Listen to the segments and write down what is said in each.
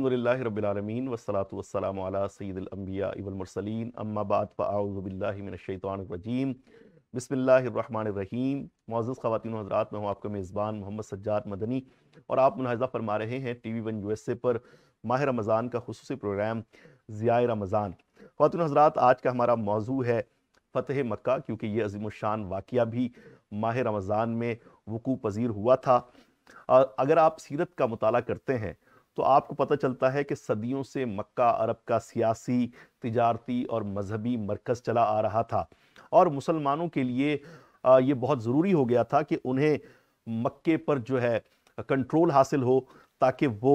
अलहमदिल्ला रबालमीन वसलात वसलाम सईदम्बिया इबलमरसलिन अम्माबाद फ़ाउज़बिल्लिमिनशैतवानरजीम बसमीम मोज़ ख़वान हज़रात मैं हूँ आपका मेज़बान मोहम्मद सज्जाद मदनी और आप मुलाजा फरमा रहे हैं T V one U S A पर माह रमज़ान का खसूस प्रोग्राम ज़िया रमज़ान ख़वान हज़रात आज का हमारा मौजू है फ़तेह मक्का क्योंकि ये अजीमशान वाक़िया भी माह रमज़ान में वकू पज़ीर हुआ था अगर आप सीरत का मताल करते हैं तो आपको पता चलता है कि सदियों से मक्का अरब का सियासी तजारती और मजहबी मरकज़ चला आ रहा था और मुसलमानों के लिए ये बहुत ज़रूरी हो गया था कि उन्हें मक्के पर जो है कंट्रोल हासिल हो ताकि वो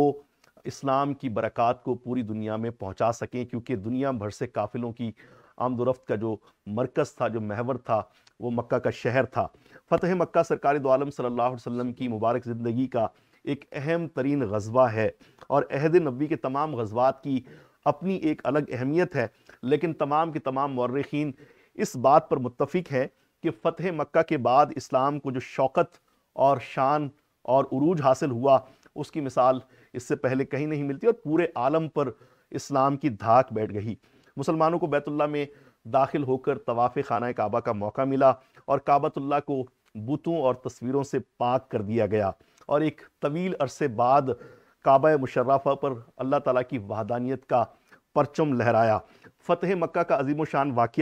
इस्लाम की बरक़ात को पूरी दुनिया में पहुंचा सकें क्योंकि दुनिया भर से काफ़िलों की आमदोरफ्त का जो मरकज़ था जो महवर था वो मक्का का शहर था फ़तेह मक्का सरकारी दो आलम सल्लल्लाहु अलैहि वसल्लम की मुबारक ज़िंदगी का एक अहम तरीन गजबा है और अहद नबी के तमाम गजबात की अपनी एक अलग अहमियत है लेकिन तमाम के तमाम मौरखीन इस बात पर मुतफिक है कि फ़तह मक्का के बाद इस्लाम को जो शौकत और शान और उरूज हासिल हुआ उसकी मिसाल इससे पहले कहीं नहीं मिलती और पूरे आलम पर इस्लाम की धाक बैठ गई मुसलमानों को बैतुल्ला में दाखिल होकर तवाफ़ खाना काबा का मौका मिला और काबतुल्ला को बुतों और तस्वीरों से पाक कर दिया गया और एक तवील अरसे बाद काबा मुशर्रफा पर अल्लाह ताला की वहदानियत का परचम लहराया फ़तह मक्का का अजीम शान वाक़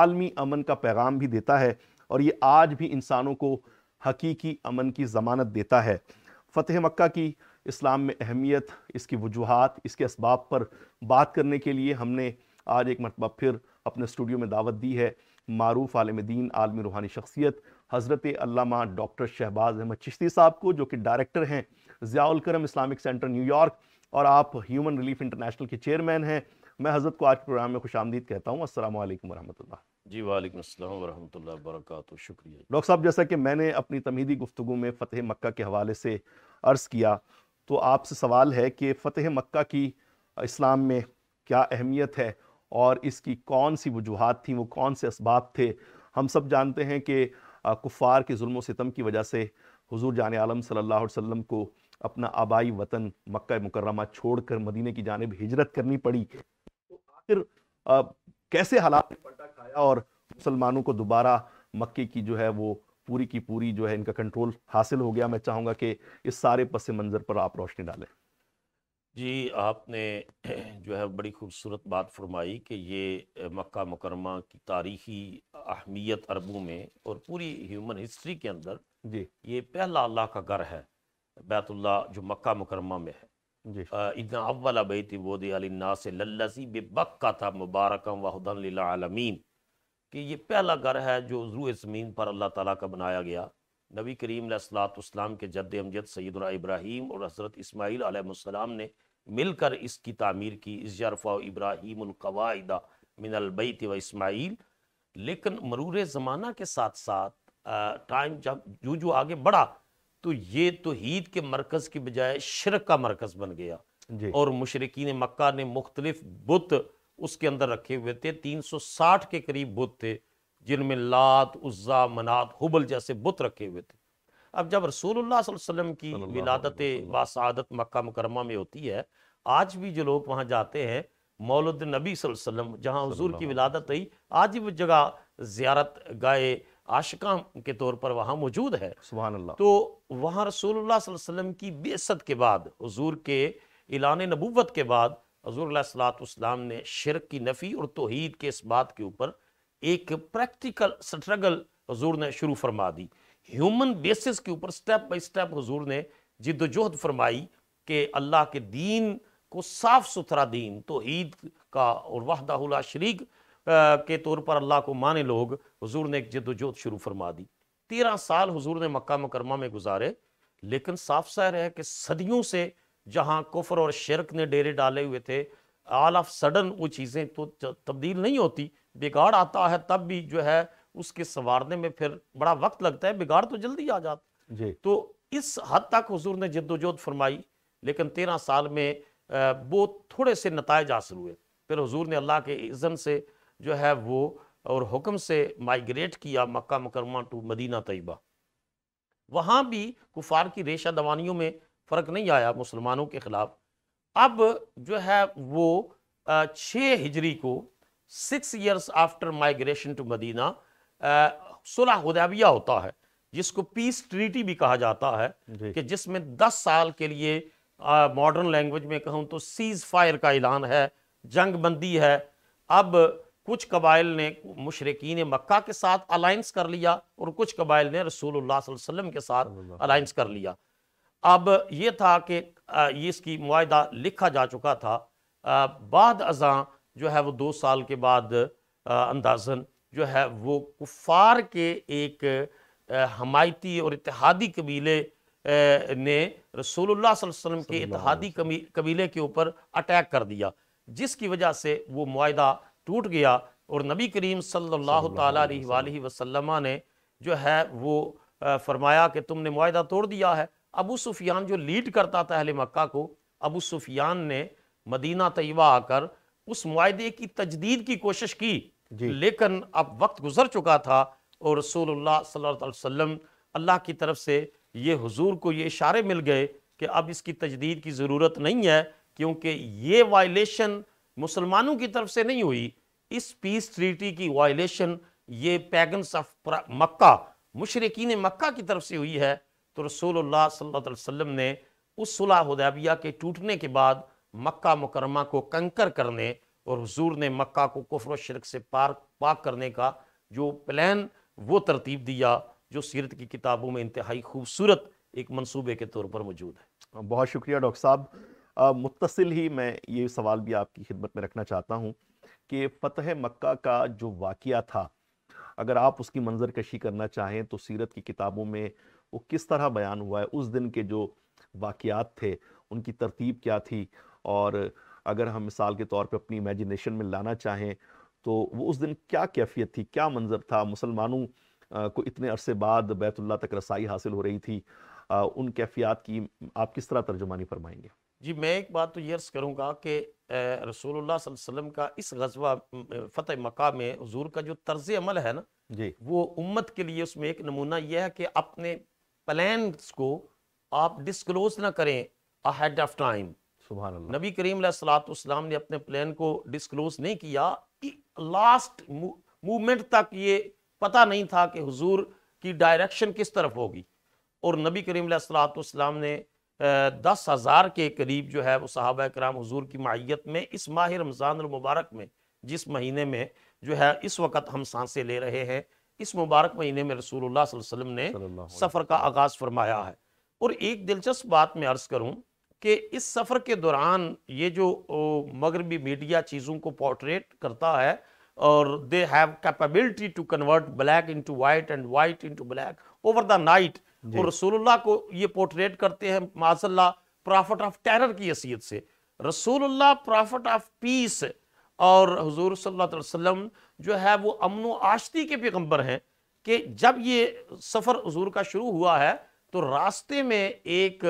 आलमी अमन का पैगाम भी देता है और ये आज भी इंसानों को हकीकी अमन की ज़मानत देता है फतेह मक्का की इस्लाम में अहमियत इसकी वजूहत इसके इसबाब पर बात करने के लिए हमने आज एक मरतबा फिर अपने स्टूडियो में दावत दी है मरूफ आलम दीन आलमी रूहानी शख्सियत हज़रत अल्लामा डॉक्टर शहबाज अहमद चिश्ती साहब को जो कि डायरेक्टर हैं ज़ियाल करम इस्लामिक सेंटर न्यूयॉर्क और आप ह्यूमन रिलीफ इंटरनेशनल के चेयरमैन हैं मैं हज़रत को आज प्रोग्राम में खुश आमदीद कहता हूँ असल वरह जी वालेकुम अस्सलाम वरहमतुल्लाह शुक्रिया डॉक्टर साहब जैसा कि मैंने अपनी तमीदी गुफ्तु में फ़तेह मक्का के हवाले से अर्ज़ किया तो आपसे सवाल है कि फ़तेह मक्का की इस्लाम में क्या अहमियत है और इसकी कौन सी वजूहत थी वो कौन से इसबाब थे हम सब जानते हैं कि कुफ़ार के म सितम की वजह से हुजूर जान आलम सल्लल्लाहु अलैहि वसल्लम को अपना आबाई वतन मक् मुकरमा छोड़कर मदीने की जानब हिजरत करनी पड़ी तो आखिर कैसे हालात में पलटा खाया और मुसलमानों को दोबारा मक्के की जो है वो पूरी की पूरी जो है इनका कंट्रोल हासिल हो गया मैं चाहूँगा कि इस सारे पस मंज़र पर आप रोशनी डालें जी आपने जो है बड़ी खूबसूरत बात फरमाई कि ये मक्का मुकरमा की तारीखी अहमियत अरबों में और पूरी ह्यूमन हिस्ट्री के अंदर जी ये पहला अल्लाह का घर है बैतुल्ला जो मक्का मुकरमा में है जी इतना अव्वला थी वो ना से लल्लसी बेबक्का था मुबारक वाहमीन कि ये पहला घर है जो रू ज़मीन पर अल्लाह ताला का बनाया गया नबी करीम सलाम के जद अमजद सैदना इब्राहिम और हज़रत इसमाइल आलम ने मिलकर इसकी तामीर की इजरफ़ा इब्राहीमकवादा मिनलबैत व इसमाइल लेकिन मरूर ज़माना के साथ साथ टाइम जब जो जो आगे बढ़ा तो ये तो हीद के मरकज़ की बजाय शरक का मरकज़ बन गया और मशरकिन मक्का ने मुख्तलिफ बुत उसके अंदर रखे हुए थे तीन सौ साठ के करीब बुत थे जिनमें लात उज़्ज़ा मनात हुबल जैसे बुत रखे हुए थे अब जब रसूलुल्लाह वसल्लम की विलादत वसादत मक्का मुकरमा में होती है आज भी जो लोग वहाँ जाते हैं मौलद नबी वसल्लम जहाँ हजूर की विलादत हुई आज भी जगह ज़्यारत गाय आशिका के तौर पर वहाँ मौजूद है तो वहाँ रसूलुल्लाह वसल्लम की बेसत के बाद हजूर के इलान नबूवत के बाद हजूर सलाम ने शिरक की नफ़ी और तोहद के इस बात के ऊपर एक प्रैक्टिकल स्ट्रगल हजूर ने शुरू फरमा दी ह्यूमन बेसिस के ऊपर स्टेप बाई स्टेप हजूर ने जिदोजहद फरमाई कि अल्लाह के दीन को साफ सुथरा दीन तो ईद का और वाहदा शरीक के तौर पर अल्लाह को माने लोग हजूर ने एक जदोजहद शुरू फरमा दी तेरह साल हजूर ने मक्का मकरमा में गुजारे लेकिन साफ साहर है कि सदियों से जहाँ कुफर और शिरक ने डेरे डाले हुए थे आल ऑफ सडन वो चीज़ें तो तब्दील नहीं होती बिगाड़ आता है तब भी जो है उसके संवारने में फिर बड़ा वक्त लगता है बिगाड़ तो जल्दी आ जाता जी तो इस हद तक हजूर ने जद्दोजहद फरमाई लेकिन तेरह साल में वो थोड़े से नतज हासिल हुए फिर हजूर ने अल्लाह के इज़न से जो है वो और हुक्म से माइग्रेट किया मक्का मकरमा टू मदीना तयबा वहाँ भी कुफार की रेशा दवानियों में फ़र्क नहीं आया मुसलमानों के ख़िलाफ़ अब जो है वो छः हिजरी को six years after migration to Medina सुलह हुदैबिया होता है जिसको पीस ट्रीटी भी कहा जाता है कि जिसमें दस साल के लिए मॉडर्न लैंग्वेज में कहूँ तो सीज फायर का ऐलान है जंग बंदी है अब कुछ कबाइल ने मुशरकिन मक्का के साथ अलाइंस कर लिया और कुछ कबाइल ने रसूलुल्लाह वसल्लम के साथ अलाइंस कर लिया अब ये था कि ये इसकी माहा लिखा जा चुका था बाद अजा जो है वो दो साल के बाद अंदाजन जो है वो कुफार के एक हमायती और इतिहादी कबीले ने रसूलुल्लाह वसल्लम के इतिहादी कबीले के ऊपर अटैक कर दिया जिसकी वजह से वो माहा टूट गया और नबी करीम सल्लल्लाहु अलैहि वसल्लम ने जो है वो फरमाया कि तुमने माहा तोड़ दिया है अबू सुफियान जो लीड करता था अहले मक्का को अबू सुफियान ने मदीना तयबा आकर उस माहे की तजदीद की कोशिश की लेकिन अब वक्त गुजर चुका था और रसूल सल्लाम अल्लाह की तरफ से ये हजूर को ये इशारे मिल गए कि अब इसकी तजदीद की ज़रूरत नहीं है क्योंकि ये वायलेशन मुसलमानों की तरफ से नहीं हुई इस पीस ट्रीटी की वायलेशन ये पैगन्स ऑफ मक्का मुशरकिन मक्का की तरफ से हुई है तो रसूल सल्लल्लाहु ने उस सुलह उदैबिया के टूटने के बाद मक्का मुकरमा को कंकर करने और हजूर ने मक्का को कुफर शरक से पार पाक करने का जो प्लान वो तरतीब दिया जो सीरत की किताबों में इंतहाई खूबसूरत एक मनसूबे के तौर पर मौजूद है बहुत शुक्रिया डॉक्टर साहब मुतसिल ही मैं ये सवाल भी आपकी खिदमत में रखना चाहता हूँ कि फ़तह मक्का का जो वाक़ था अगर आप उसकी मंजर कशी करना चाहें तो सीरत की किताबों में वो किस तरह बयान हुआ है उस दिन के जो वाक़ थे उनकी तरतीब क्या थी और अगर हम मिसाल के तौर पे अपनी इमेजिनेशन में लाना चाहें तो वो उस दिन क्या कैफियत थी क्या मंजर था मुसलमानों को इतने अरसे बाद बैतुल्ला तक रसाई हासिल हो रही थी उन कैफियत की आप किस तरह तर्जुमानी फरमाएंगे जी मैं एक बात तो यर्स करूँगा कि रसूलुल्लाह वसल्लम का इस गजवा फतेह मक्का में हजूर का जो तर्ज अमल है ना जी वो उम्मत के लिए उसमें एक नमूना यह है कि अपने प्लान्स को आप डिस्क्लोज ना करें अहेड ऑफ टाइम नबी करीम सलाम ने अपने प्लान को डिस्क्लोज नहीं किया कि लास्ट मूवमेंट तक ये पता नहीं था कि हुजूर की डायरेक्शन किस तरफ होगी और नबी करीम सलाम ने दस हज़ार के करीब जो है वो सहाब कराम हजूर की माइत में इस माह रमज़ान मुबारक में जिस महीने में जो है इस वक्त हम सांसें ले रहे हैं इस मुबारक महीने में रसूल वसम ने सफ़र का आगाज़ फरमाया है और एक दिलचस्प बात मैं अर्ज़ करूँ कि इस सफ़र के दौरान ये जो मगरबी मीडिया चीज़ों को पोर्ट्रेट करता है और they have capability to convert black into white and white into black over the night और रसूलुल्लाह को ये पोर्ट्रेट करते हैं माजल्ला प्रॉफिट ऑफ टेरर की हैसियत से रसूलुल्लाह प्रॉफिट ऑफ पीस और हजूर सल्लल्लाहु अलैहि वसल्लम जो है वो अमन आशती के पैगम्बर हैं कि जब ये सफ़र हजूर का शुरू हुआ है तो रास्ते में एक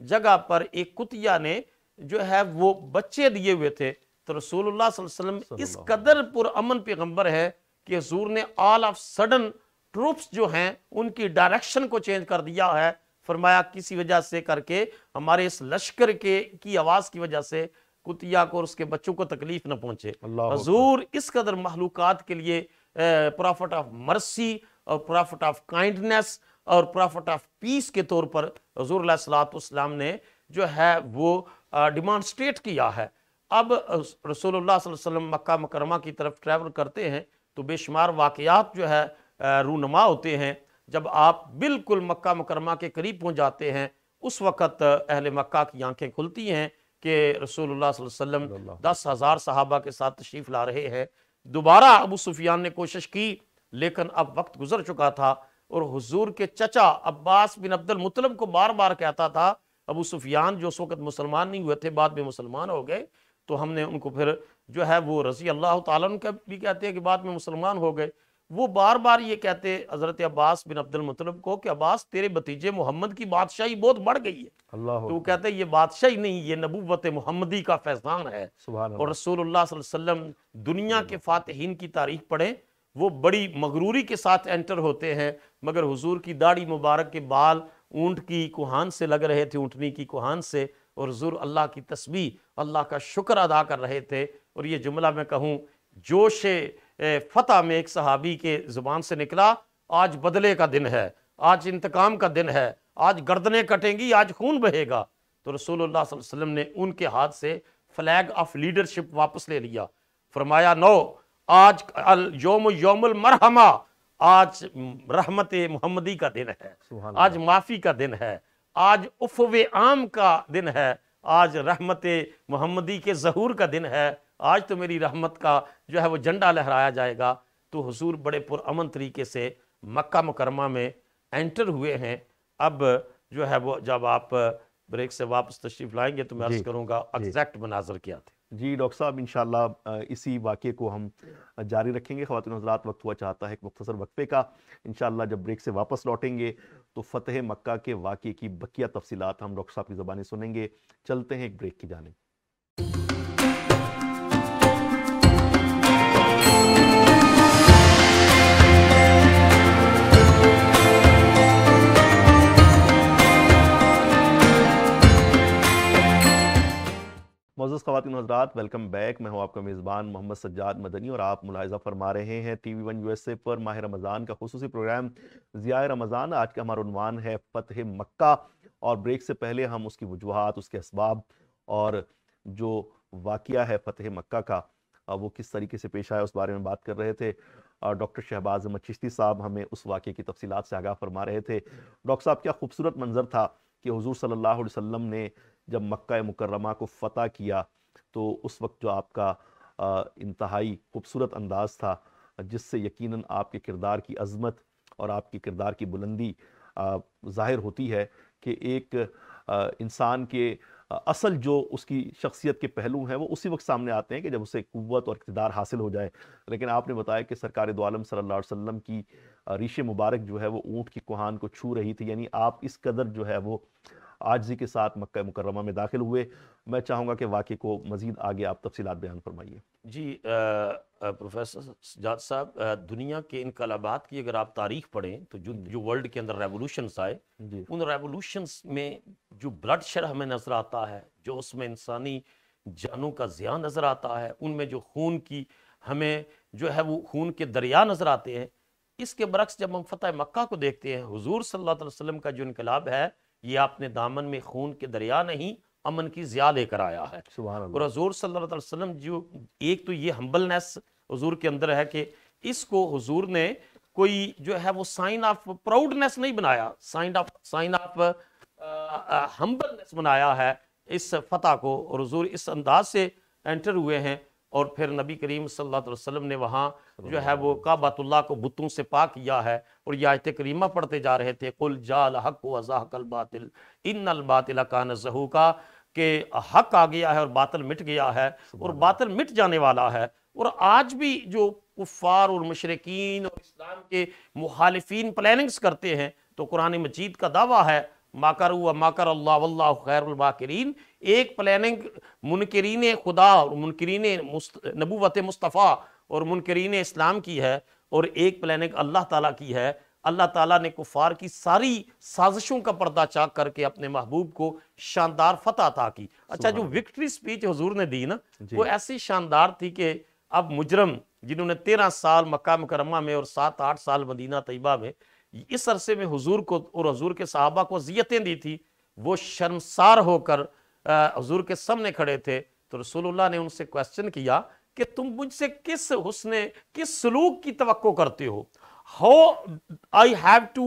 जगह पर एक कुतिया ने जो है वो बच्चे दिए हुए थे तो रसूलुल्लाह वसल्लम इस कदर अमन पैगंबर है कि हजूर ने ऑल ऑफ सडन ट्रूप्स जो हैं उनकी डायरेक्शन को चेंज कर दिया है फरमाया किसी वजह से करके हमारे इस लश्कर के की आवाज़ की वजह से कुतिया को और उसके बच्चों को तकलीफ न पहुंचे हजूर इस कदर महलूक के लिए प्रॉफिट ऑफ मर्सी और प्रॉफिट ऑफ काइंडनेस और प्रॉफिट ऑफ पीस के तौर पर हजूर सलाम ने जो है वो डिमॉन्स्ट्रेट किया है अब रसोल्ला वसम मक्का मकरमा की तरफ ट्रैवल करते हैं तो बेशुमार वाकयात जो है रूनमा होते हैं जब आप बिल्कुल मक्का मकरमा के करीब पहुँच जाते हैं उस वक़्त अहल मक्का की आंखें खुलती हैं कि रसोल्ला वसम दस हज़ार सहाबा के साथ तशरीफ़ ला रहे हैं दोबारा अबू सुफियान ने कोशिश की लेकिन अब वक्त गुजर चुका था और हुजूर के चचा अब्बास बिन अब्दुल मुतलब को बार बार कहता था अबू सुफियान जो उस वक़्त मुसलमान नहीं हुए थे बाद में मुसलमान हो गए तो हमने उनको फिर जो है वो रसी अल्लाह तक भी कहते हैं कि बाद में मुसलमान हो गए वो बार बार ये कहते हज़रत अब्बास बिन अब्दुल मुतलब को कि अब्बास तेरे भतीजे मोहम्मद की बादशाही बहुत बढ़ गई है तो वो कहते हैं ये बादशाही नहीं ये नबूवत मोहम्मदी का फैजान है और रसूल वसल्लम दुनिया के फातहीन की तारीख पढ़े वो बड़ी मगरूरी के साथ एंटर होते हैं मगर हुजूर की दाढ़ी मुबारक के बाल ऊँट की कुहान से लग रहे थे ऊँटनी की कुहान से और हजूर अल्लाह की तस्वीर अल्लाह का शुक्र अदा कर रहे थे और ये जुमला मैं कहूँ जोश फतेह में एक सहाबी के ज़ुबान से निकला आज बदले का दिन है आज इंतकाम का दिन है आज गर्दने कटेंगी आज खून बहेगा तो रसूल वसल्लम ने उनके हाथ से फ्लैग ऑफ लीडरशिप वापस ले लिया फरमाया नो आज योम योमुल मरहमा आज रहमत मोहम्मदी का दिन है आज माफ़ी का दिन है आज उफ़व आम का दिन है आज रहमत मोहम्मदी के जहूर का दिन है आज तो मेरी रहमत का जो है वो झंडा लहराया जाएगा तो हुजूर बड़े पुरमन तरीके से मक्का मुकरमा में एंटर हुए हैं अब जो है वो जब आप ब्रेक से वापस तशरीफ लाएंगे तो मैं अर्ज़ करूँगा एग्जैक्ट मनाजर क्या थे जी डॉक्टर साहब इन इसी वाक़े को हम जारी रखेंगे खातन हजरात वक्त हुआ चाहता है एक मुख्तर वक्फे का इन जब ब्रेक से वापस लौटेंगे तो फ़तेह मक्का के वाक़े की बकिया तफसीत हम डॉक्टर साहब की ज़बानी सुनेंगे चलते हैं एक ब्रेक की जाने खातिन हजरात वेलकम बैक मैं हूं आपका मेज़बान मोहम्मद सज्जाद मदनी और आप मुलायजा फरमा रहे हैं T V one U S A पर माह रमज़ान का खसूस प्रोग्राम ज़िया रमज़ान आज का हमारा उनवान है फ़तह मक्का और ब्रेक से पहले हम उसकी वजूहत उसके इसबाब और जो वाक़ है फ़तह मक्का का वो किस तरीके से पेश आया उस बारे में बात कर रहे थे और डॉक्टर शहबाज अहमद चिश्ती साहब हमें उस वाक़े की तफसीत से आगाह फरमा रहे थे डॉक्टर साहब क्या खूबसूरत मंजर था कि हजूर सल्ला वसम ने जब मक्का मुकरमा को फ़तह किया तो उस वक्त जो आपका इंतहाई खूबसूरत अंदाज़ था जिससे यकीनन आपके किरदार की अजमत और आपके किरदार की बुलंदी ज़ाहिर होती है कि एक इंसान के असल जो उसकी शख्सियत के पहलू हैं वो उसी वक्त सामने आते हैं कि जब उसे कुत और इकतदार हासिल हो जाए लेकिन आपने बताया कि सरकार दोआलम सल्ला वसम की रीश मुबारक जो है वो ऊँट की कुहान को छू रही थी यानी आप इस कदर जो है वो आजजी के साथ मक्का मुकरमा में दाखिल हुए मैं चाहूँगा कि वाक़े को मज़ीद आगे आप तफसीत बयान फरमाइए जी प्रोफेसर सजाद साहब दुनिया के इनकलाबात की अगर आप तारीख पढ़ें तो जो जो वर्ल्ड के अंदर रेवोल्यूशंस आए उन रेवोल्यूशंस में जो ब्लड शेड हमें नज़र आता है जो उसमें इंसानी जानों का ज़िया नज़र आता है उनमें जो खून की हमें जो है वो खून के दरिया नज़र आते हैं इसके बरक्स जब हम फतेह मक्का को देखते हैं हुजूर सल्लल्लाहु अलैहि वसल्लम का जो इनकलाब है ये आपने दामन में खून के दरिया नहीं अमन की ज़िया लेकर आया है और हजूर सल्लाम जो एक तो ये हम्बलनेस हजूर के अंदर है कि इसको हजूर ने कोई जो है वो साइन ऑफ प्राउडनेस नहीं बनाया sign of sign of humbleness बनाया है इस फतह को और हजूर इस अंदाज से एंटर हुए हैं और फिर नबी करीम सल्लल्लाहु अलैहि वसल्लम ने वहाँ जो है वो काबातुल्ला को बुतों से पा किया है और ये आयत करीमा पढ़ते जा रहे थे कुल जाल हक वज़ाकल बातिल इन अल बातिल कान जहू का कि हक आ गया है और बातल मिट गया है और बातल मिट जाने वाला है और आज भी जो कुफ़ार और मशरकिन और इस्लाम के मुखालफी प्लानिंग्स करते हैं तो कुरान मजीद का दावा है माकर हुआ माकर अल्लाह खैरबाकरीन एक प्लानिंग मुनकरीन खुदा और मुनकरीन नबूत मुस्तफ़ा और मुनकरीन इस्लाम की है और एक प्लानिंग अल्लाह ताला की है अल्लाह ताला ने कुफार की सारी साजिशों का पर्दा चाक करके अपने महबूब को शानदार फतह था की अच्छा जो विक्ट्री स्पीच हजूर ने दी ना वो ऐसी शानदार थी कि अब मुजरम जिन्होंने तेरह साल मक्का मुकरमा में और सात आठ साल मदीना तयबा में इस अरसे में हजूर को और हजूर के सहाबा को अजियतें दी थी वो शर्मसार होकर हजूर के सामने खड़े थे तो रसूलुल्लाह ने उनसे क्वेश्चन किया कि तुम मुझसे किस हुसन किस सलूक की तो करते हो how I have to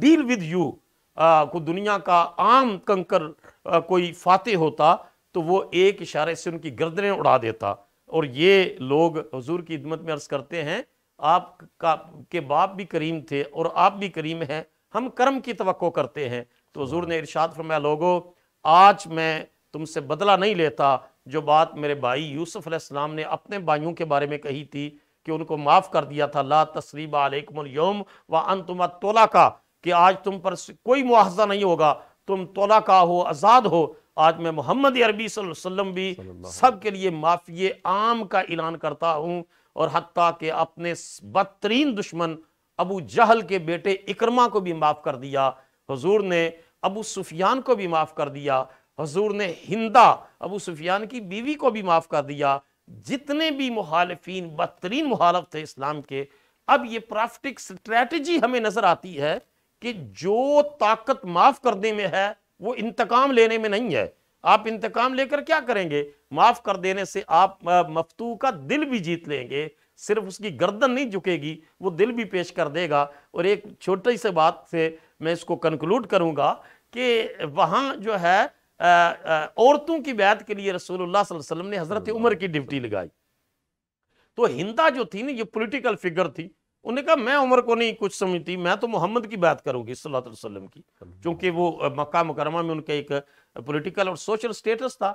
deal with you को दुनिया का आम कंकर uh, कोई फाते होता तो वो एक इशारे से उनकी गर्दनें उड़ा देता और ये लोग हजूर की खिदमत में अर्ज़ करते हैं आप का के बाप भी करीम थे और आप भी करीम हैं हम कर्म की तो करते हैं तो हजूर ने इरशाद फरमाया लोगो आज मैं तुमसे बदला नहीं लेता जो बात मेरे भाई यूसुफ़ ने अपने भाइयों के बारे में कही थी कि उनको माफ़ कर दिया था ला तसरीब अलकमयोम व अन तुम तोला का कि आज तुम पर कोई मुआवजा नहीं होगा तुम तोला का हो आज़ाद हो आज मैं मोहम्मद अरबी वसम भी सब के लिए माफ़ी आम का ऐलान करता हूँ और हती के अपने बदतरीन दुश्मन अबू जहल के बेटे इक्रमा को भी माफ़ कर दिया हजूर ने अबू सुफियान को भी माफ़ कर दिया हजूर ने हिंदा अबू सुफियान की बीवी को भी माफ़ कर दिया जितने भी मुहालफी बदतरीन मुहालफ थे इस्लाम के अब ये प्राफ्टिक स्ट्रेटजी हमें नजर आती है कि जो ताकत माफ करने में है वो इंतकाम लेने में नहीं है आप इंतकाम लेकर क्या करेंगे माफ कर देने से आप मफतू का दिल भी जीत लेंगे सिर्फ उसकी गर्दन नहीं झुकेगी वो दिल भी पेश कर देगा और एक छोटी सी बात से मैं इसको कंक्लूड करूंगा कि वहाँ जो है औरतों की बैत के लिए रसोल्ला वसलम ने हजरत उमर की ड्यूटी लगाई तो हिंदा जो थी ना ये पोलिटिकल फिगर थी उन्होंने कहा मैं उमर को नहीं कुछ समझती मैं तो मोहम्मद की बात करूंगी सल्लाम की क्योंकि वो मक्का मुकरमा में उनका एक पॉलिटिकल और सोशल स्टेटस था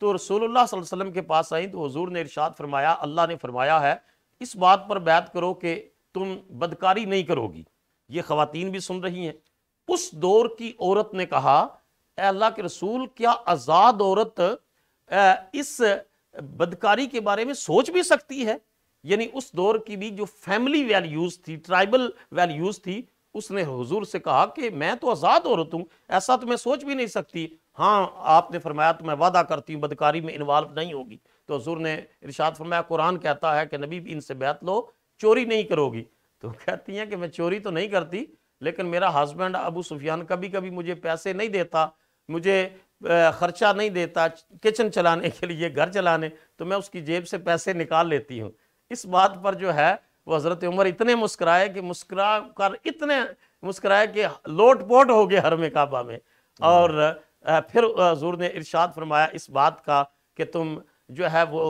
तो रसूलुल्लाह वसल्लम के पास आई तो हजूर ने इरशाद फरमाया अल्लाह ने फरमाया है इस बात पर बैत करो कि तुम बदकारी नहीं करोगी ये खातन भी सुन रही हैं उस दौर की औरत ने कहा अल्लाह के रसूल क्या आज़ाद औरत इस बदकारी के बारे में सोच भी सकती है यानी उस दौर की भी जो फैमिली वैल्यूज़ थी ट्राइबल वैल्यूज़ थी उसने हुजूर से कहा कि मैं तो आज़ाद औरत हूँ ऐसा तो मैं सोच भी नहीं सकती हाँ आपने फरमाया तो मैं वादा करती हूँ बदकारी में इन्वॉल्व नहीं होगी तो हजूर ने इरशाद फरमाया कुरान कहता है कि नबी इनसे बैत लो चोरी नहीं करोगी तो कहती हैं कि मैं चोरी तो नहीं करती लेकिन मेरा हस्बैंड अबू सुफियान कभी कभी मुझे पैसे नहीं देता मुझे ख़र्चा नहीं देता किचन चलाने के लिए घर चलाने तो मैं उसकी जेब से पैसे निकाल लेती हूँ इस बात पर जो है वो हज़रत उमर इतने मुस्कराए कि मुस्करा कर इतने मुस्कराए कि लोट पोट हो गए हर में काबा में और हम्म। फिर हजूर ने इरशाद फरमाया इस बात का कि तुम जो है वो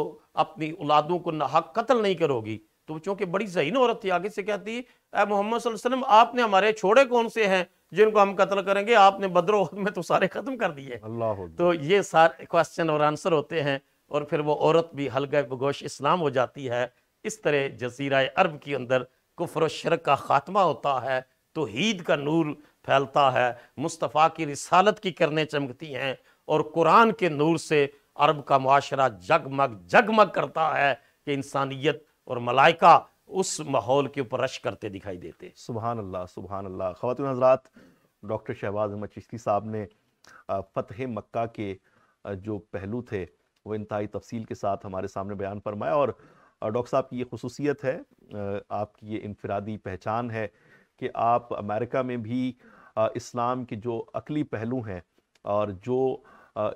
अपनी औलादों को नाहक कत्ल नहीं करोगी तो चूँकि बड़ी जहीन औरत थी आगे से कहती है मोहम्मद वसल्लम आपने हमारे छोड़े कौन से हैं जिनको हम कत्ल करेंगे आपने बदरोहद में तो सारे खत्म कर दिए अल्लाह तो ये सारे क्वेश्चन और आंसर होते हैं और फिर वो औरत भी हलगा बगोश इस्लाम हो जाती है इस तरह जजीरा अरब के अंदर कुफर शर्क का खात्मा होता है तो हीद का नूर फैलता है मुस्तफ़ा की रिसालत की करने चमकती हैं और कुरान के नूर से अरब का माशरा जगमग जगमग करता है कि इंसानियत और मलाइका उस माहौल के ऊपर रश करते दिखाई देते सुबहान अल्लाह सुबहान अल्लाह ख़वान हजरात डॉक्टर शहबाज अहमद चिश्ती साहब ने फ़तह मक्का के जो पहलू थे वो इंतहाई तफसील के साथ हमारे सामने बयान फरमाया और डॉक्टर साहब की ये खसूसियत है आपकी ये इनफरादी पहचान है कि आप अमेरिका में भी इस्लाम के जो अकली पहलू हैं और जो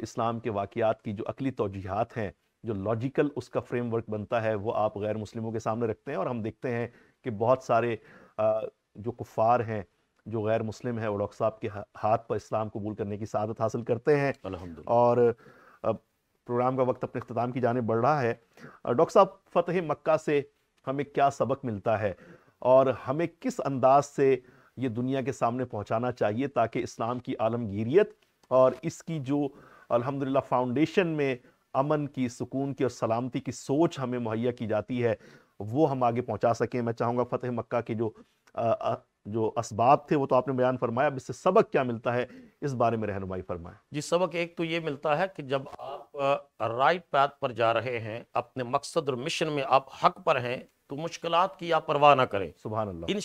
इस्लाम के वाकियात की जो अकली तोजीहत हैं जो लॉजिकल उसका फ्रेमवर्क बनता है वो आप गैर मुस्लिमों के सामने रखते हैं और हम देखते हैं कि बहुत सारे जो कुफ़ार हैं जो गैर मुस्लिम हैं वो डॉक्टर साहब के हाथ पर इस्लाम कबूल करने की शादत हासिल करते हैं और प्रोग्राम का वक्त अपने अख्ताम की जाने बढ़ रहा है डॉक्टर साहब फ़तेह मक्का से हमें क्या सबक मिलता है और हमें किस अंदाज से ये दुनिया के सामने पहुंचाना चाहिए ताकि इस्लाम की आलमगीरियत और इसकी जो अल्हम्दुलिल्लाह फाउंडेशन में अमन की सुकून की और सलामती की सोच हमें मुहैया की जाती है वो हम आगे पहुंचा सकें मैं चाहूँगा फ़तेह मक्का के जो आ, जो इसबाब थे वो तो आपने बयान फरमाया अब इससे सबक क्या मिलता है इस बारे में रहनुमाई फरमाएं जी सबक एक तो ये मिलता है कि जब आप राइट पैथ पर जा रहे हैं अपने मकसद और मिशन में आप हक पर हैं तो मुश्किल की आप परवाह ना करें सुबह इन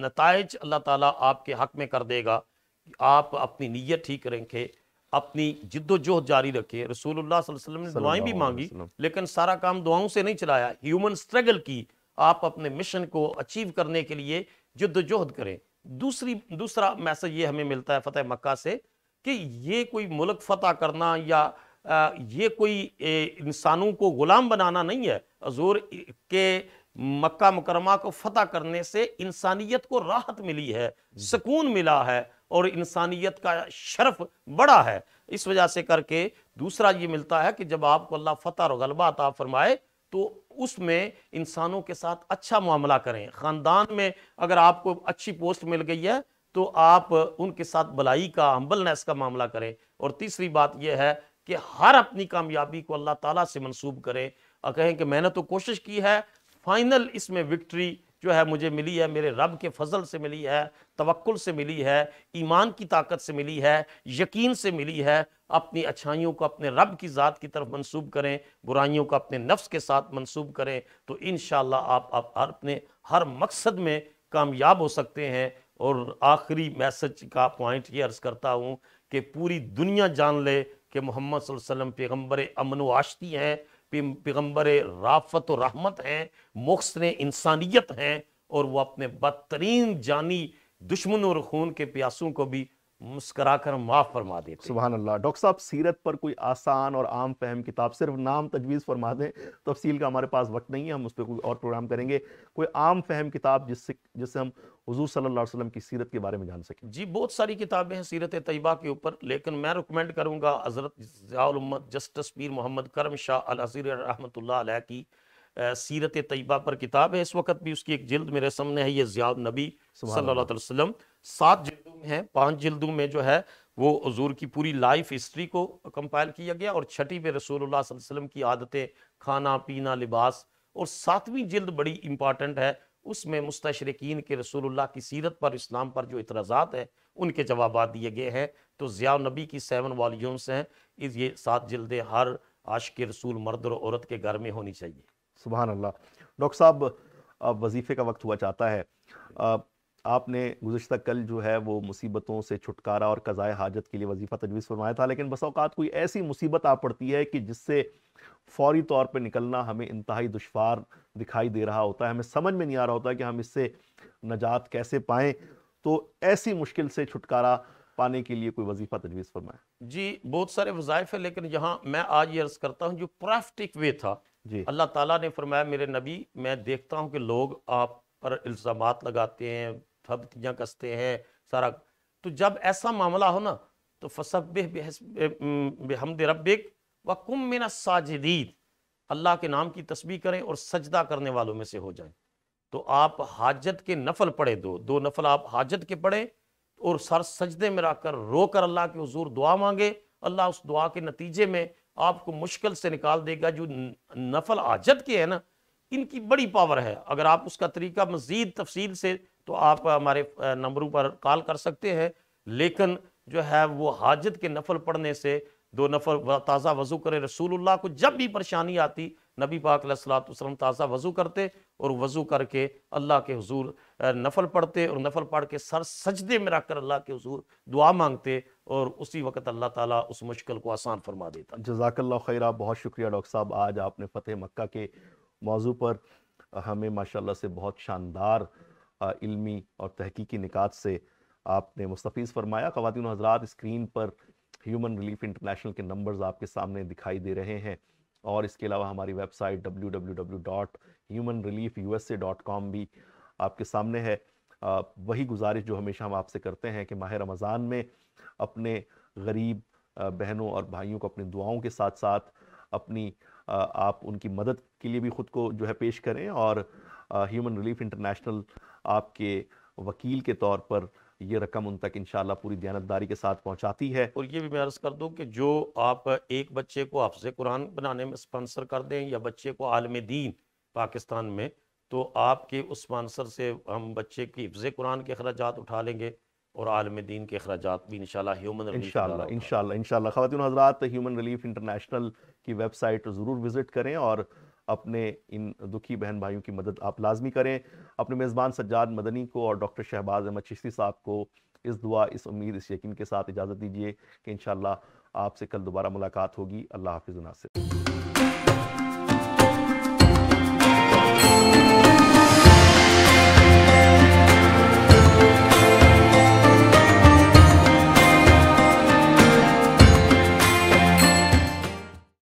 नतज अल्लाह ताला आपके हक में कर देगा आप अपनी नीयत ठीक रखें अपनी जिद्दोजहद जारी रखे रसूलुल्लाह वसल्लम ने दुआएं भी मांगी लेकिन सारा काम दुआओं से नहीं चलाया ह्यूमन स्ट्रगल की आप अपने मिशन को अचीव करने के लिए जिद्दोजहद करें दूसरी दूसरा मैसेज ये हमें मिलता है फतेह मक्का से कि ये कोई मुल्क फतेह करना या ये कोई इंसानों को ग़ुलाम बनाना नहीं है हजूर के मक्का मुकरमा को फतेह करने से इंसानियत को राहत मिली है सुकून मिला है और इंसानियत का शर्फ बड़ा है इस वजह से करके दूसरा ये मिलता है कि जब आपको अल्लाह फ़तह और गलबा अता फरमाए तो उसमें इंसानों के साथ अच्छा मामला करें ख़ानदान में अगर आपको अच्छी पोस्ट मिल गई है तो आप उनके साथ भलाई का हम्बलनेस का मामला करें और तीसरी बात यह है कि हर अपनी कामयाबी को अल्लाह ताला से मंसूब करें और कहें कि मैंने तो कोशिश की है फाइनल इसमें विक्ट्री जो है मुझे मिली है मेरे रब के फजल से मिली है तवक्ल से मिली है ईमान की ताकत से मिली है यकीन से मिली है अपनी अच्छाइयों को अपने रब की ज़ात की तरफ मंसूब करें बुराइयों को अपने नफ्स के साथ मंसूब करें तो इन आप, आप अपने हर मकसद में कामयाब हो सकते हैं और आखिरी मैसेज का पॉइंट ये अर्ज़ करता हूँ कि पूरी दुनिया जान ले कि मोहम्मद पैगम्बर अमन व आशती हैं पैगम्बर राफत और रहमत हैं मुखसन इंसानियत हैं और वो अपने बदतरीन जानी दुश्मन और खून के प्यासों को भी मुस्करा कर माफ फरमा देते सुबह अल्लाह डॉक्टर साहब सीरत पर कोई आसान और आम फहम किताब सिर्फ नाम तजवीज़ फरमा दें तफसील का हमारे पास वक्त नहीं है हम उस पर कोई और प्रोग्राम करेंगे कोई आम फहम किताब जिससे जिससे हम हजूर सल्ला वसलम की सीरत के बारे में जान सकें जी बहुत सारी किताबें हैं सीरत तयबा के ऊपर लेकिन मैं रिकमेंड करूँगा हज़रत जस्टिस पीर मोहम्मद करम शाह अलसर रहमत की सीरत तयबा पर किताब है इस वक्त भी उसकी एक जल्द मेरे सामने है ये ज़िया नबी सल्ला वसलम सात जिल्दों में है पांच जिल्दों में जो है वो हजूर की पूरी लाइफ हिस्ट्री को कंपाइल किया गया और छठी पे रसूलुल्लाह वसल्लम की आदतें खाना पीना लिबास और सातवीं जिल्द बड़ी इंपॉर्टेंट है उसमें मुस्तशरकिन के रसूलुल्लाह की सीरत पर इस्लाम पर जो इतराज़ात हैं उनके जवाब दिए गए हैं तो ज़िया नबी की सेवन वॉल्यूम्स हैं इस ये सात जिल्दें हर आश के रसूल मर्द और औरत के घर में होनी चाहिए सुबह अल्लाह डॉक्टर साहब वजीफ़े का वक्त हुआ चाहता है आपने गुजशत कल जो है वो मुसीबतों से छुटकारा और कज़ाए हाजत के लिए वजीफ़ा तजवीज़ फरमाया था लेकिन बस अवकात कोई ऐसी मुसीबत आ पड़ती है कि जिससे फौरी तौर पर निकलना हमें इंतहाई दुशवार दिखाई दे रहा होता है हमें समझ में नहीं आ रहा होता कि हम इससे नजात कैसे पाएं तो ऐसी मुश्किल से छुटकारा पाने के लिए कोई वजीफ़ा तजवीज़ फरमाएँ जी बहुत सारे वजायफ हैं लेकिन यहाँ मैं आज ये अर्ज़ करता हूँ जो प्राफ्टिक वे था जी अल्लाह ताला ने फरमाया मेरे नबी मैं देखता हूँ कि लोग आप पर इल्ज़ाम लगाते हैं सब कसते हैं सारा तो जब ऐसा मामला हो ना तो फसब बेहमद रबिक व कुम मिन साजिदीद अल्लाह के नाम की तस्वीर करें और सजदा करने वालों में से हो जाएं तो आप हाजत के नफल पढ़े दो दो नफल आप हाजत के पढ़ें और सर सजदे में रखकर रो कर अल्लाह के हजूर दुआ मांगे अल्लाह उस दुआ के नतीजे में आपको मुश्किल से निकाल देगा जो नफल हाजत के है ना इनकी बड़ी पावर है अगर आप उसका तरीका मज़ीद तफसील से तो आप हमारे नंबरों पर कॉल कर सकते हैं लेकिन जो है वो हाजत के नफल पढ़ने से दो नफल ताज़ा वज़ू करे रसूलुल्लाह को जब भी परेशानी आती नबी पाक सलाम ताज़ा वज़ू करते और वज़ू करके अल्लाह के हजूर नफल पढ़ते और नफल पढ़ के सर सजदे में रख कर अल्लाह के हजूर दुआ मांगते और उसी वक्त अल्लाह ताला उस मुश्किल को आसान फरमा देता जजाकल्ला खैरा बहुत शुक्रिया डॉक्टर साहब आज आपने फ़तेह मक्का के मौजू पर हमें माशाल्लाह से बहुत शानदार इल्मी और तहकीकी निकात से आपने मुस्तफ़ फरमाया खातिन हजरात स्क्रीन पर ह्यूमन रिलीफ इंटरनेशनल के नंबर्स आपके सामने दिखाई दे रहे हैं और इसके अलावा हमारी website W W W dot human relief U S A dot com भी आपके सामने है वही गुजारिश जो हमेशा हम आपसे करते हैं कि माह रमज़ान में अपने गरीब बहनों और भाइयों को अपनी दुआओं के साथ साथ अपनी आप उनकी मदद के लिए भी ख़ुद को जो है पेश करें और ह्यूमन रिलीफ इंटरनेशनल आपके वकील के तौर पर ये रकम उन तक इंशाल्लाह पूरी दयानतदारी के साथ पहुंचाती है और ये भी मैं अर्ज़ कर दूं कि जो आप एक बच्चे को हफ्ज़ कुरान बनाने में स्पॉन्सर कर दें या बच्चे को आलम दीन पाकिस्तान में तो आपके उस स्पॉन्सर से हम बच्चे की हफ्ज़ कुरान के अखराज उठा लेंगे और आलम दीन के अखराज भी इन ह्यूमन इन इन इन हजरात ह्यूमन रिलीफ इंटरनेशनल की वेबसाइट ज़रूर विज़िट करें और अपने इन दुखी बहन भाइयों की मदद आप लाजमी करें अपने मेज़बान सज्जाद मदनी को और डॉक्टर शहबाज अहमद चिश्ती साहब को इस दुआ इस उम्मीद इस यकीन के साथ इजाज़त दीजिए कि इन आपसे कल दोबारा मुलाकात होगी अल्लाह हाफिज़ नासिर